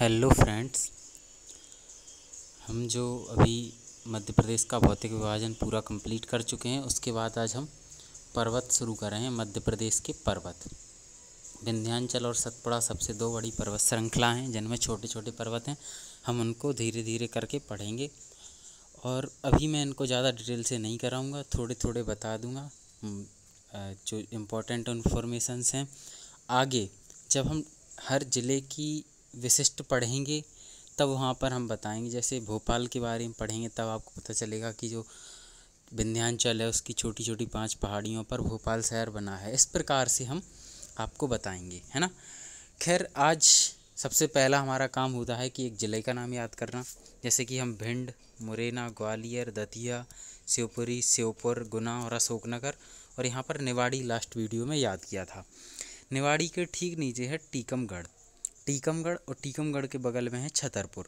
hello friends हम जो अभी मध्य प्रदेश का भौतिक विभाजन पूरा कंप्लीट कर चुके हैं उसके बाद आज हम पर्वत शुरू कर रहे हैं मध्य प्रदेश के पर्वत विंध्यांचल और सतपुड़ा सबसे दो बड़ी पर्वत श्रृंखला हैं जिनमें छोटे छोटे पर्वत हैं हम उनको धीरे धीरे करके पढ़ेंगे और अभी मैं इनको ज़्यादा डिटेल से नहीं कराऊँगा थोड़े थोड़े बता दूँगा जो इम्पोर्टेंट इन्फॉर्मेशंस हैं आगे जब हम हर ज़िले की विशिष्ट पढ़ेंगे तब वहाँ पर हम बताएंगे जैसे भोपाल के बारे में पढ़ेंगे तब आपको पता चलेगा कि जो विंध्यांचल है उसकी छोटी छोटी पांच पहाड़ियों पर भोपाल शहर बना है इस प्रकार से हम आपको बताएंगे है ना खैर आज सबसे पहला हमारा काम होता है कि एक ज़िले का नाम याद करना जैसे कि हम भिंड मुरैना ग्वालियर दतिया शिवपुरी श्योपुर गुना और अशोकनगर और यहाँ पर निवाड़ी लास्ट वीडियो में याद किया था निवाड़ी के ठीक नीचे है टीकमगढ़ टीकमगढ़ और टीकमगढ़ के बगल में है छतरपुर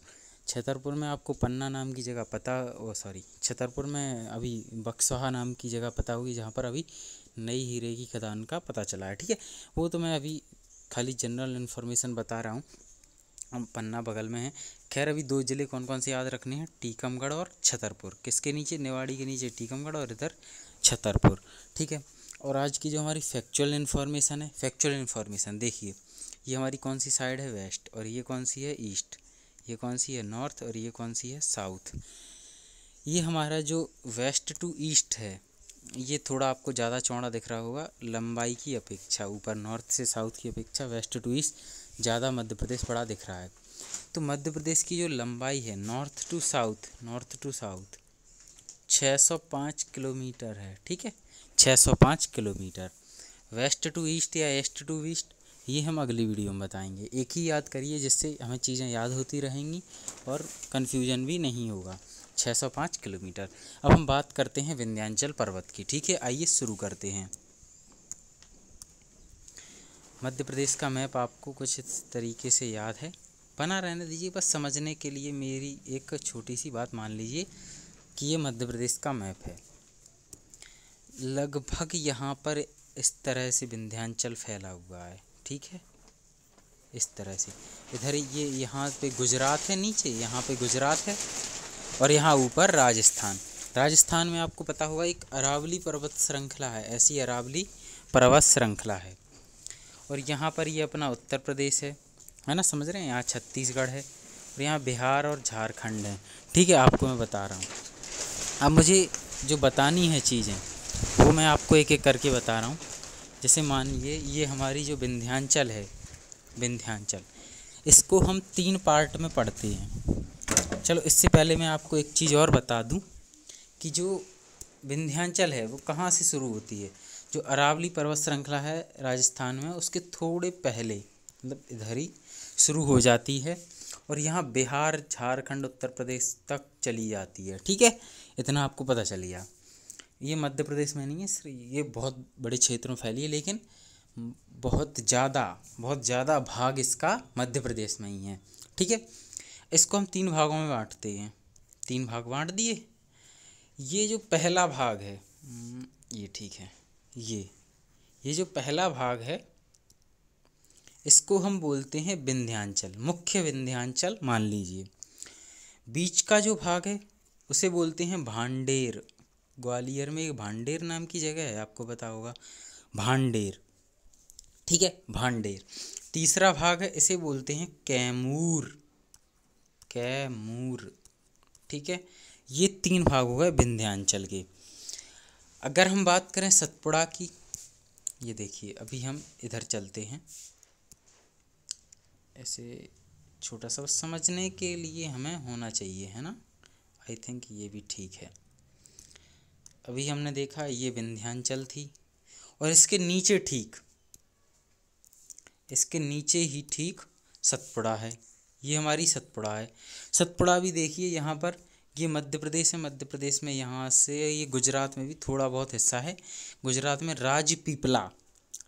छतरपुर में आपको पन्ना नाम की जगह पता ओ सॉरी छतरपुर में अभी बक्सवाहा नाम की जगह पता होगी जहाँ पर अभी नई हीरे की खदान का पता चला है ठीक है वो तो मैं अभी खाली जनरल इन्फॉर्मेशन बता रहा हूँ हम पन्ना बगल में हैं खैर अभी दो ज़िले कौन कौन से याद रखने हैं टीकमगढ़ और छतरपुर किसके नीचे नेवाड़ी के नीचे टीकमगढ़ और इधर छतरपुर ठीक है और आज की जो हमारी फैक्चुअल इन्फॉर्मेशन है फैक्चुअल इन्फॉर्मेशन देखिए ये हमारी कौन सी साइड है वेस्ट और ये कौन सी है ईस्ट ये कौन सी है नॉर्थ और ये कौन सी है साउथ ये हमारा जो वेस्ट टू ईस्ट है ये थोड़ा आपको ज़्यादा चौड़ा दिख रहा होगा लंबाई की अपेक्षा ऊपर नॉर्थ से साउथ की अपेक्षा वेस्ट टू ईस्ट ज़्यादा मध्य प्रदेश बड़ा दिख रहा है तो मध्य प्रदेश की जो लंबाई है north to south north to south 605 kilometre है ठीक है 605 किलोमीटर वेस्ट टू ईस्ट या ईस्ट टू ईस्ट ये हम अगली वीडियो में बताएंगे एक ही याद करिए जिससे हमें चीज़ें याद होती रहेंगी और कन्फ्यूजन भी नहीं होगा 605 किलोमीटर अब हम बात करते हैं विंध्यांचल पर्वत की ठीक है आइए शुरू करते हैं मध्य प्रदेश का मैप आपको कुछ तरीके से याद है बना रहने दीजिए बस समझने के लिए मेरी एक छोटी सी बात मान लीजिए कि ये मध्य प्रदेश का मैप है लगभग यहाँ पर इस तरह से विंध्यांचल फैला हुआ है ठीक है इस तरह से इधर ये यहाँ पे गुजरात है नीचे यहाँ पे गुजरात है और यहाँ ऊपर राजस्थान राजस्थान में आपको पता होगा एक अरावली पर्वत श्रृंखला है ऐसी अरावली पर्वत श्रृंखला है और यहाँ पर ये अपना उत्तर प्रदेश है है ना समझ रहे हैं यहाँ छत्तीसगढ़ है और यहाँ बिहार और झारखंड है ठीक है आपको मैं बता रहा हूँ अब मुझे जो बतानी है चीज़ें वो मैं आपको एक एक करके बता रहा हूँ जैसे मान लीजिए ये हमारी जो विंध्यांचल है विंध्यांचल इसको हम तीन पार्ट में पढ़ते हैं चलो इससे पहले मैं आपको एक चीज़ और बता दूं कि जो विंध्यांचल है वो कहाँ से शुरू होती है जो अरावली पर्वत श्रृंखला है राजस्थान में उसके थोड़े पहले मतलब इधर ही शुरू हो जाती है और यहाँ बिहार झारखंड उत्तर प्रदेश तक चली जाती है ठीक है इतना आपको पता चल गया ये मध्य प्रदेश में नहीं है सर ये बहुत बड़े क्षेत्रों में फैली है लेकिन बहुत ज़्यादा बहुत ज़्यादा भाग इसका मध्य प्रदेश में ही है ठीक है इसको हम तीन भागों में बांटते हैं तीन भाग बांट दिए ये जो पहला भाग है हम्म, ये ठीक है ये ये जो पहला भाग है इसको हम बोलते हैं विंध्यांचल मुख्य विंध्यांचल मान लीजिए बीच का जो भाग है उसे बोलते हैं भांडेर ग्वालियर में एक भांडेर नाम की जगह है आपको पता होगा भांडेर ठीक है भांडेर तीसरा भाग है इसे बोलते हैं कैमूर कैमूर ठीक है ये तीन भाग हो गए विंध्यांचल के अगर हम बात करें सतपुड़ा की ये देखिए अभी हम इधर चलते हैं ऐसे छोटा सा समझने के लिए हमें होना चाहिए है ना आई थिंक ये भी ठीक है अभी हमने देखा ये विंध्यांचल थी और इसके नीचे ठीक इसके नीचे ही ठीक सतपुड़ा है ये हमारी सतपुड़ा है सतपुड़ा भी देखिए यहाँ पर ये मध्य प्रदेश है मध्य प्रदेश में यहाँ से ये गुजरात में भी थोड़ा बहुत हिस्सा है गुजरात में राजपीपला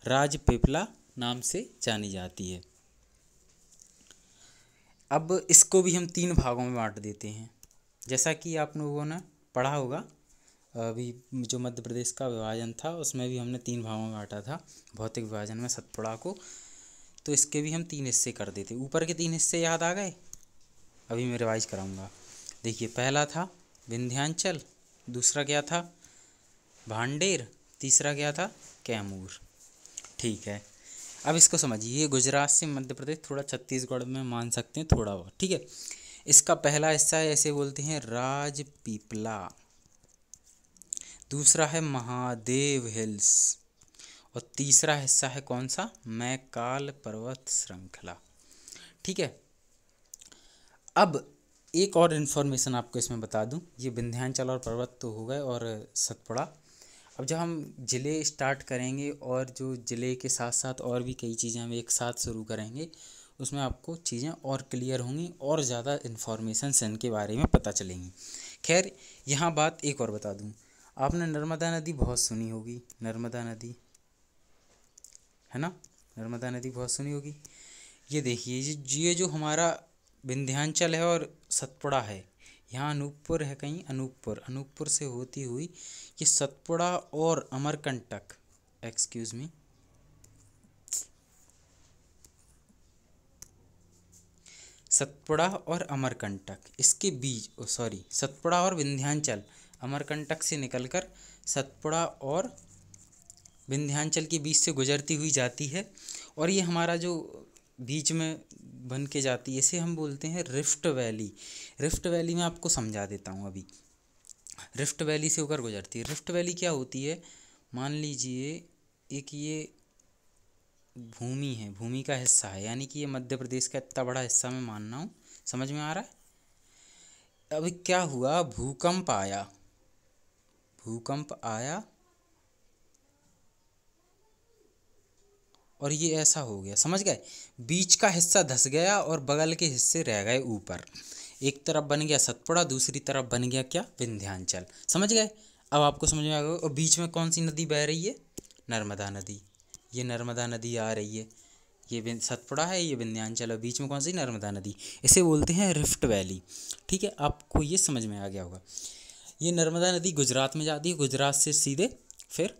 राजपीपला नाम से जानी जाती है अब इसको भी हम तीन भागों में बांट देते हैं जैसा कि आप लोगों ने पढ़ा होगा अभी जो मध्य प्रदेश का विभाजन था उसमें भी हमने तीन भागों में बांटा था भौतिक विभाजन में सतपुड़ा को तो इसके भी हम तीन हिस्से कर देते ऊपर के तीन हिस्से याद आ गए अभी मैं रिवाइज कराऊंगा देखिए पहला था विंध्यांचल दूसरा क्या था भांडेर तीसरा क्या था कैमूर ठीक है अब इसको समझिए गुजरात से मध्य प्रदेश थोड़ा छत्तीसगढ़ में मान सकते हैं थोड़ा बहुत ठीक है इसका पहला हिस्सा ऐसे बोलते हैं राज पीपला दूसरा है महादेव हिल्स और तीसरा हिस्सा है कौन सा मैकाल पर्वत श्रृंखला ठीक है अब एक और इन्फॉर्मेशन आपको इसमें बता दूं ये विंध्याचल और पर्वत तो हो गए और सतपुड़ा अब जब हम ज़िले स्टार्ट करेंगे और जो ज़िले के साथ साथ और भी कई चीज़ें हम एक साथ शुरू करेंगे उसमें आपको चीज़ें और क्लियर होंगी और ज़्यादा इन्फॉर्मेशन इनके बारे में पता चलेंगी खैर यहाँ बात एक और बता दूँ आपने नर्मदा नदी बहुत सुनी होगी नर्मदा नदी है ना नर्मदा नदी बहुत सुनी होगी ये देखिए ये जो हमारा विंध्यांचल है और सतपुड़ा है यहाँ अनूपपुर है कहीं अनूपपुर अनूपपुर से होती हुई ये सतपुड़ा और अमरकंटक एक्सक्यूज़ मी सतपुड़ा और अमरकंटक इसके बीच सॉरी सतपुड़ा और विंध्यांचल अमरकंटक से निकलकर सतपुड़ा और विंध्यांचल के बीच से गुजरती हुई जाती है और ये हमारा जो बीच में बन के जाती है इसे हम बोलते हैं रिफ्ट वैली रिफ्ट वैली में आपको समझा देता हूँ अभी रिफ्ट वैली से होकर गुजरती है रिफ्ट वैली क्या होती है मान लीजिए एक ये भूमि है भूमि का हिस्सा है यानी कि ये मध्य प्रदेश का इतना बड़ा हिस्सा मैं मान रहा हूँ समझ में आ रहा है अब क्या हुआ भूकंप आया भूकंप आया और ये ऐसा हो गया समझ गए बीच का हिस्सा धस गया और बगल के हिस्से रह गए ऊपर एक तरफ बन गया सतपुड़ा दूसरी तरफ बन गया क्या विंध्यांचल समझ गए अब आपको समझ में आ गया और बीच में कौन सी नदी बह रही है नर्मदा नदी ये नर्मदा नदी आ रही है ये सतपुड़ा है ये विंध्यांचल और बीच में कौन सी नर्मदा नदी इसे बोलते हैं रिफ्ट वैली ठीक है आपको ये समझ में आ गया होगा ये नर्मदा नदी गुजरात में जाती है गुजरात से सीधे फिर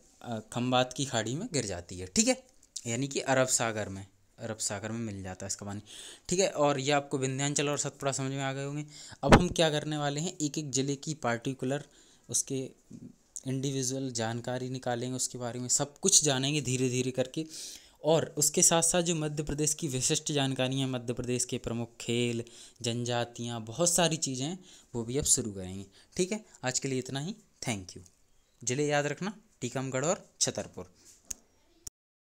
खम्बात की खाड़ी में गिर जाती है ठीक है यानी कि अरब सागर में अरब सागर में मिल जाता है इसका पानी ठीक है और ये आपको विंध्यांचल और सतपुड़ा समझ में आ गए होंगे अब हम क्या करने वाले हैं एक एक ज़िले की पार्टिकुलर उसके इंडिविजुअल जानकारी निकालेंगे उसके बारे में सब कुछ जानेंगे धीरे धीरे करके और उसके साथ साथ जो मध्य प्रदेश की विशिष्ट जानकारियाँ मध्य प्रदेश के प्रमुख खेल जनजातियाँ बहुत सारी चीज़ें हैं वो भी अब शुरू करेंगे ठीक है आज के लिए इतना ही थैंक यू ज़िले याद रखना टीकमगढ़ और छतरपुर